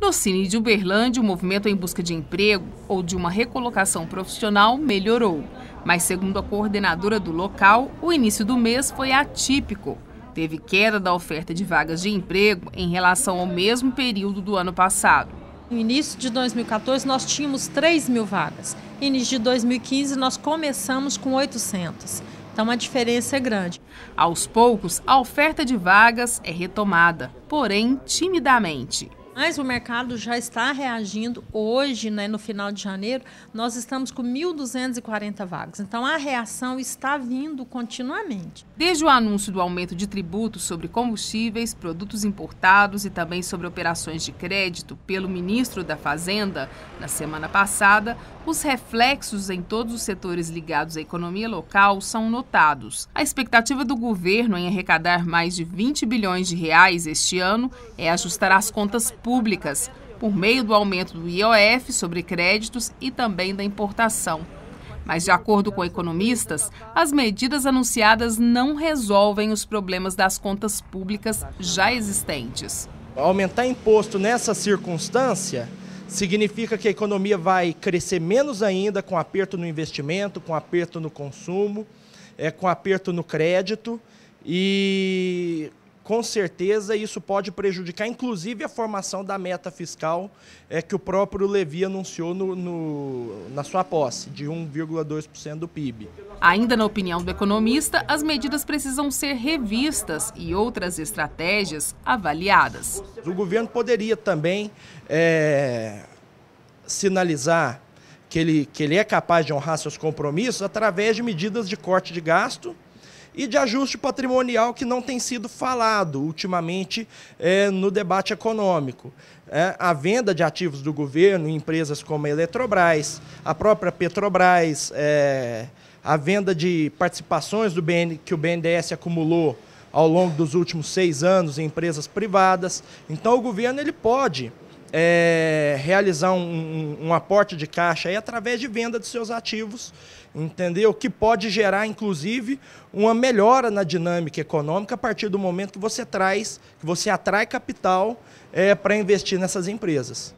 No Cine de Uberlândia, o movimento em busca de emprego ou de uma recolocação profissional melhorou. Mas, segundo a coordenadora do local, o início do mês foi atípico. Teve queda da oferta de vagas de emprego em relação ao mesmo período do ano passado. No início de 2014, nós tínhamos 3 mil vagas. No início de 2015, nós começamos com 800. Então a diferença é grande. Aos poucos, a oferta de vagas é retomada, porém timidamente. Mas o mercado já está reagindo hoje, né, no final de janeiro, nós estamos com 1.240 vagas. Então a reação está vindo continuamente. Desde o anúncio do aumento de tributos sobre combustíveis, produtos importados e também sobre operações de crédito pelo ministro da Fazenda na semana passada, os reflexos em todos os setores ligados à economia local são notados. A expectativa do governo em arrecadar mais de 20 bilhões de reais este ano é ajustar as contas públicas públicas, por meio do aumento do IOF sobre créditos e também da importação. Mas, de acordo com economistas, as medidas anunciadas não resolvem os problemas das contas públicas já existentes. Aumentar imposto nessa circunstância significa que a economia vai crescer menos ainda, com aperto no investimento, com aperto no consumo, é, com aperto no crédito. E com certeza isso pode prejudicar, inclusive, a formação da meta fiscal é, que o próprio Levi anunciou no, no na sua posse, de 1,2% do PIB. Ainda na opinião do economista, as medidas precisam ser revistas e outras estratégias avaliadas. O governo poderia também é, sinalizar que ele, que ele é capaz de honrar seus compromissos através de medidas de corte de gasto e de ajuste patrimonial que não tem sido falado ultimamente é, no debate econômico. É, a venda de ativos do governo em empresas como a Eletrobras, a própria Petrobras, é, a venda de participações do BN, que o BNDES acumulou ao longo dos últimos seis anos em empresas privadas. Então, o governo ele pode é, realizar um, um, um, aporte de caixa aí através de venda de seus ativos, entendeu? Que pode gerar, inclusive, uma melhora na dinâmica econômica a partir do momento que você traz, que você atrai capital é, para investir nessas empresas.